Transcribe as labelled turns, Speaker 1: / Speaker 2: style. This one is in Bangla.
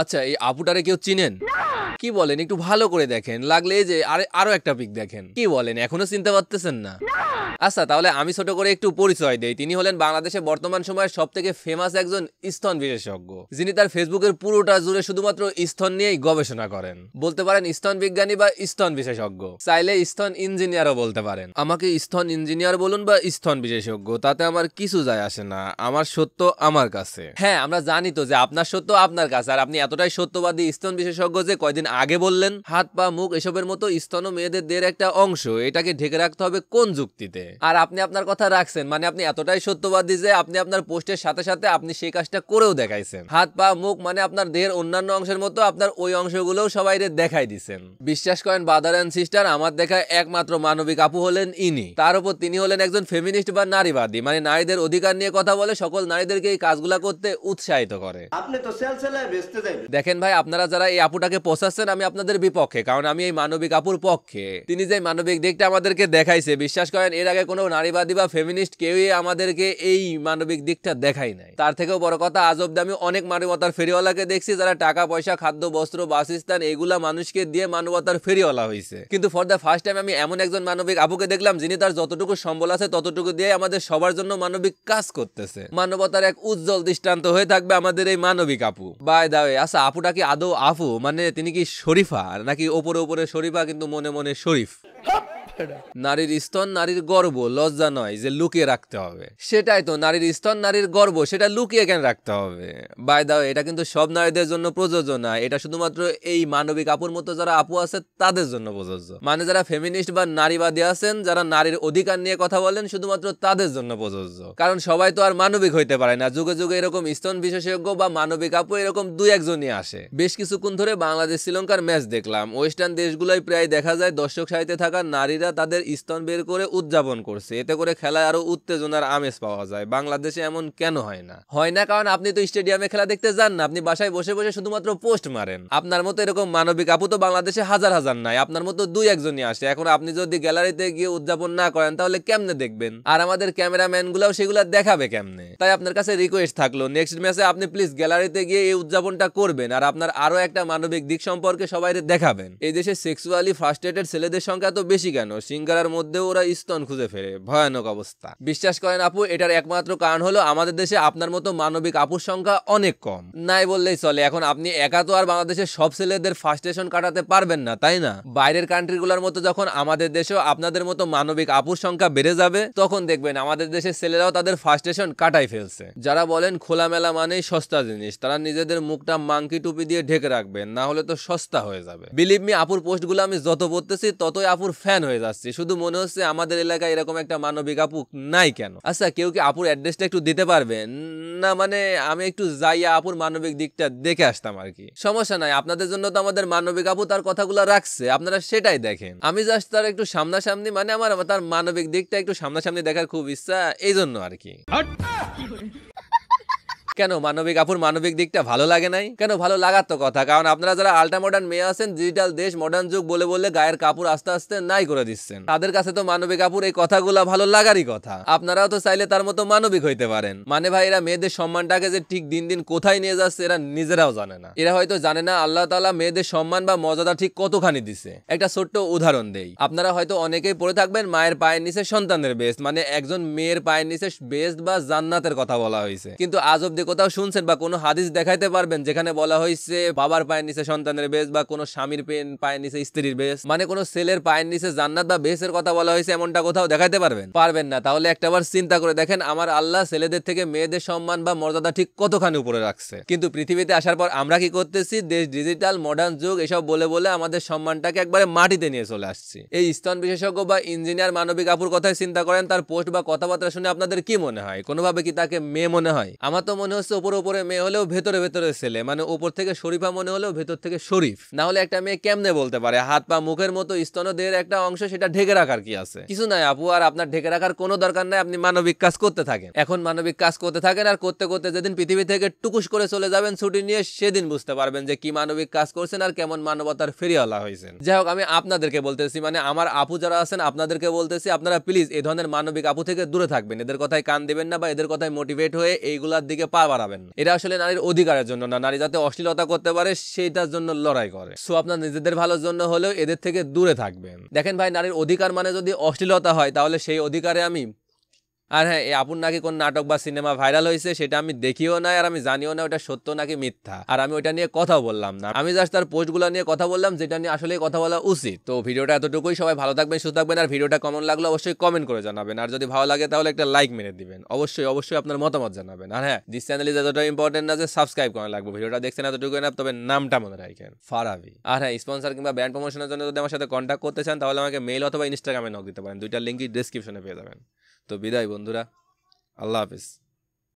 Speaker 1: আচ্ছা এই আপুটারে কেউ চিনেন কি বলেন একটু ভালো করে দেখেন লাগলে যে আরে আরো একটা পিক দেখেন কি বলেন এখনো চিনতে পারতেছেন না আচ্ছা তাহলে আমি ছোট করে একটু পরিচয় দেই তিনি হলেন বাংলাদেশে বর্তমান সময়ের সব থেকে ফেমাস একজন স্তন বিশেষজ্ঞ যিনি তার ফেসবুকের পুরোটা জুড়ে শুধুমাত্র স্তন নিয়েই গবেষণা করেন বলতে পারেন স্তন বিজ্ঞানী বা স্তন বিশেষজ্ঞ চাইলে স্তন ইঞ্জিনিয়ারও বলতে পারেন আমাকে স্তন ইঞ্জিনিয়ার বলুন বা স্তন বিশেষজ্ঞ তাতে আমার কিছু যায় আসে না আমার সত্য আমার কাছে হ্যাঁ আমরা জানি তো যে আপনার সত্য আপনার কাছে আর আপনি এতটাই সত্যবাদী স্তন বিশেষজ্ঞ যে কয়দিন আগে বললেন হাত পা মুখ এসবের মতো স্তন মেয়েদের দের একটা অংশ এটাকে ঢেকে রাখতে হবে কোন যুক্তিতে আর আপনি আপনার কথা রাখছেন মানে আপনি এতটাই সত্যবাদী যে আপনি আপনার পোস্টের সাথে সাথে আপনি সেই কাজটা করেও দেখাইছেন হাত পা মুখ মানে আপনার দেহের অন্যান্য অংশের মতো আপনার ওই অংশগুলোও সবাই দেখাই দিছেন বিশ্বাস করেন বাদার অ্যান্ড সিস্টার আমার দেখা একমাত্র মানবিক আপু হলেন ইনি তার উপর তিনি হলেন একজন ফেমিনিস্ট বা নারীবাদী মানে নারীদের অধিকার নিয়ে কথা বলে সকল নারীদেরকে এই কাজগুলা করতে উৎসাহিত করে আপনি তো সেল দেখেন ভাই আপনারা যারা এই আপুটাকে পোষাচ্ছেন করছেন আমি আপনাদের বিপক্ষে কারণ আমি এই মানবিক আপুর পক্ষে তিনি যে মানবিক দিকটা আমাদেরকে দেখাইছে বিশ্বাস করেন এর আগে কোনো নারীবাদী বা ফেমিনিস্ট কেউই আমাদেরকে এই মানবিক দিকটা দেখাই নাই তার থেকেও বড় কথা আজ অব্দি আমি অনেক মানবতার ফেরিওয়ালাকে দেখছি যারা টাকা পয়সা খাদ্য বস্ত্র বাসস্থান এগুলা মানুষকে দিয়ে মানবতার ফেরিওয়ালা হয়েছে কিন্তু ফর দ্য ফার্স্ট টাইম আমি এমন একজন মানবিক আপুকে দেখলাম যিনি তার যতটুকু সম্বল আছে ততটুকু দিয়ে আমাদের সবার জন্য মানবিক কাজ করতেছে মানবতার এক উজ্জ্বল দৃষ্টান্ত হয়ে থাকবে আমাদের এই মানবিক আপু বাই দাওয়ে আচ্ছা আপুটা কি আদৌ আপু মানে তিনি কি শরীফা নাকি ওপরে ওপরে শরীফা কিন্তু মনে মনে শরীফ নারীর স্তন নারীর গর্ব লজ্জা নয় যে লুকিয়ে রাখতে হবে সেটাই তো নারীর স্তন নারীর গর্ব সেটা লুকিয়ে কেন রাখতে হবে বাই দাও এটা কিন্তু সব নারীদের জন্য প্রযোজ্য না এটা শুধুমাত্র এই মানবিক আপুর মতো যারা আপু আছে তাদের জন্য প্রযোজ্য মানে যারা ফেমিনিস্ট বা নারীবাদী আছেন যারা নারীর অধিকার নিয়ে কথা বলেন শুধুমাত্র তাদের জন্য প্রযোজ্য কারণ সবাই তো আর মানবিক হইতে পারে না যুগে যুগে এরকম স্তন বিশেষজ্ঞ বা মানবিক আপু এরকম দুই একজনই আসে বেশ কিছুক্ষণ ধরে বাংলাদেশ শ্রীলঙ্কার ম্যাচ দেখলাম ওয়েস্টার্ন দেশগুলোই প্রায় দেখা যায় দর্শক সাহিত্যে থাকা নারীর বাঙালিরা তাদের স্তন বের করে উদযাপন করছে এতে করে খেলায় আরো উত্তেজনার আমেজ পাওয়া যায় বাংলাদেশে এমন কেন হয় না হয় না কারণ আপনি তো স্টেডিয়ামে খেলা দেখতে যান না আপনি বাসায় বসে বসে শুধুমাত্র পোস্ট মারেন আপনার মতো এরকম মানবিক আপু তো বাংলাদেশে হাজার হাজার নাই আপনার মতো দুই একজনই আসে এখন আপনি যদি গ্যালারিতে গিয়ে উদযাপন না করেন তাহলে কেমনে দেখবেন আর আমাদের ক্যামেরাম্যান গুলাও সেগুলা দেখাবে কেমনে তাই আপনার কাছে রিকোয়েস্ট থাকলো নেক্সট ম্যাচে আপনি প্লিজ গ্যালারিতে গিয়ে এই উদযাপনটা করবেন আর আপনার আরো একটা মানবিক দিক সম্পর্কে সবাই দেখাবেন এই দেশে সেক্সুয়ালি ফার্স্টেটেড ছেলেদের সংখ্যা তো বেশি কেন কেন সিঙ্গারার মধ্যে ওরা স্তন খুঁজে ফেরে ভয়ানক অবস্থা বিশ্বাস করেন আপু এটার একমাত্র কারণ হলো আমাদের দেশে আপনার মতো মানবিক আপুর সংখ্যা অনেক কম নাই বললেই চলে এখন আপনি একা তো আর বাংলাদেশের সব ছেলেদের ফার্স্টেশন কাটাতে পারবেন না তাই না বাইরের কান্ট্রিগুলোর মতো যখন আমাদের দেশেও আপনাদের মতো মানবিক আপুর সংখ্যা বেড়ে যাবে তখন দেখবেন আমাদের দেশের ছেলেরাও তাদের ফার্স্টেশন কাটাই ফেলছে যারা বলেন খোলামেলা মানেই সস্তা জিনিস তারা নিজেদের মুখটা মাংকি টুপি দিয়ে ঢেকে রাখবেন না হলে তো সস্তা হয়ে যাবে বিলিভ মি আপুর পোস্টগুলো আমি যত পড়তেছি ততই আপুর ফ্যান হয়ে যাচ্ছে শুধু মনে হচ্ছে আমাদের এলাকায় এরকম একটা মানবিক আপু নাই কেন আচ্ছা কেউ কি আপুর অ্যাড্রেসটা একটু দিতে পারবেন না মানে আমি একটু যাইয়া আপুর মানবিক দিকটা দেখে আসতাম আর কি সমস্যা নাই আপনাদের জন্য তো আমাদের মানবিক আপু তার কথাগুলো রাখছে আপনারা সেটাই দেখেন আমি জাস্ট তার একটু সামনাসামনি মানে আমার তার মানবিক দিকটা একটু সামনাসামনি দেখার খুব ইচ্ছা এই জন্য আর কি কেন মানবিক আপুর মানবিক দিকটা ভালো লাগে নাই কেন ভালো লাগার তো কথা কারণ আপনারা যারা আল্ট্রা মডার্ন মেয়ে আছেন ডিজিটাল দেশ মডার্ন যুগ বলে বলে গায়ের কাপড় আস্তে আস্তে নাই করে দিচ্ছেন তাদের কাছে তো মানবিক আপুর এই কথাগুলো ভালো লাগারই কথা আপনারাও তো চাইলে তার মতো মানবিক হইতে পারেন মানে ভাই এরা মেয়েদের সম্মানটাকে যে ঠিক দিন দিন কোথায় নিয়ে যাচ্ছে এরা নিজেরাও জানে না এরা হয়তো জানে না আল্লাহ তালা মেয়েদের সম্মান বা মর্যাদা ঠিক কতখানি দিছে একটা ছোট্ট উদাহরণ দেই আপনারা হয়তো অনেকেই পড়ে থাকবেন মায়ের পায়ের নিচে সন্তানের বেস্ট মানে একজন মেয়ের পায়ের নিচে বেস্ট বা জান্নাতের কথা বলা হয়েছে কিন্তু আজ অব্দি যদি কোথাও শুনছেন বা কোনো হাদিস দেখাইতে পারবেন যেখানে বলা হয়েছে বাবার পায়ের নিচে সন্তানের বেশ বা কোনো স্বামীর পেন পায়ের নিচে স্ত্রীর বেশ মানে কোনো ছেলের পায়ের নিচে জান্নাত বা বেশের কথা বলা হয়েছে এমনটা কোথাও দেখাইতে পারবেন পারবেন না তাহলে একটা বার চিন্তা করে দেখেন আমার আল্লাহ ছেলেদের থেকে মেয়েদের সম্মান বা মর্যাদা ঠিক কতখানি উপরে রাখছে কিন্তু পৃথিবীতে আসার পর আমরা কি করতেছি দেশ ডিজিটাল মডার্ন যুগ এসব বলে বলে আমাদের সম্মানটাকে একবারে মাটিতে নিয়ে চলে আসছি এই স্তন বিশেষজ্ঞ বা ইঞ্জিনিয়ার মানবিক আপুর কথায় চিন্তা করেন তার পোস্ট বা কথাবার্তা শুনে আপনাদের কি মনে হয় কোনোভাবে কি তাকে মেয়ে মনে হয় আমার তো মনে মনে হচ্ছে ওপরে ওপরে মেয়ে হলেও ভেতরে ভেতরে ছেলে মানে ওপর থেকে শরীফা মনে হলেও ভেতর থেকে শরীফ না হলে একটা মেয়ে কেমনে বলতে পারে হাত পা মুখের মতো দেহের একটা অংশ সেটা ঢেকে রাখার কি আছে কিছু নাই আপু আর আপনার ঢেকে রাখার কোনো দরকার নাই আপনি মানবিক কাজ করতে থাকেন এখন মানবিক কাজ করতে থাকেন আর করতে করতে যেদিন পৃথিবী থেকে টুকুস করে চলে যাবেন ছুটি নিয়ে সেদিন বুঝতে পারবেন যে কি মানবিক কাজ করছেন আর কেমন মানবতার ফেরিওয়ালা হয়েছেন যাই হোক আমি আপনাদেরকে বলতেছি মানে আমার আপু যারা আছেন আপনাদেরকে বলতেছি আপনারা প্লিজ এ ধরনের মানবিক আপু থেকে দূরে থাকবেন এদের কথায় কান দেবেন না বা এদের কথায় মোটিভেট হয়ে এইগুলার দিকে পা পা বাড়াবেন এটা আসলে নারীর অধিকারের জন্য না নারী যাতে অশ্লীলতা করতে পারে সেইটার জন্য লড়াই করে সো আপনার নিজেদের ভালোর জন্য হলেও এদের থেকে দূরে থাকবেন দেখেন ভাই নারীর অধিকার মানে যদি অশ্লীলতা হয় তাহলে সেই অধিকারে আমি আর হ্যাঁ আপন নাকি কোন নাটক বা সিনেমা ভাইরাল হয়েছে সেটা আমি দেখিও না আর আমি জানিও না ওটা সত্য নাকি মিথ্যা আর আমি ওটা নিয়ে কথা বললাম না আমি জাস্ট তার পোস্টগুলো নিয়ে কথা বললাম যেটা নিয়ে আসলে কথা বলা উচিত তো ভিডিওটা এতটুকুই সবাই ভালো থাকবেন সুস্থ থাকবেন আর ভিডিওটা কমন লাগলো অবশ্যই কমেন্ট করে জানাবেন আর যদি ভালো লাগে তাহলে একটা লাইক মেরে দিবেন অবশ্যই অবশ্যই আপনার মতামত জানাবেন আর হ্যাঁ দিস চ্যানেল এতটা ইম্পর্টেন্ট না যে সাবস্ক্রাইব করা লাগবে ভিডিওটা দেখছেন এতটুকু না তবে নামটা মনে রাখেন ফারাবি আর হ্যাঁ স্পন্সার কিংবা ব্র্যান্ড প্রমোশনের জন্য যদি আমার সাথে কন্ট্যাক্ট করতে চান তাহলে আমাকে মেল অথবা ইনস্টাগ্রামে নক দিতে পারেন দুইটা লিঙ্কই ডিসক্রিপশনে পেয়ে যাবেন তো বিদায় বন্ধুরা আল্লাহ হাফিজ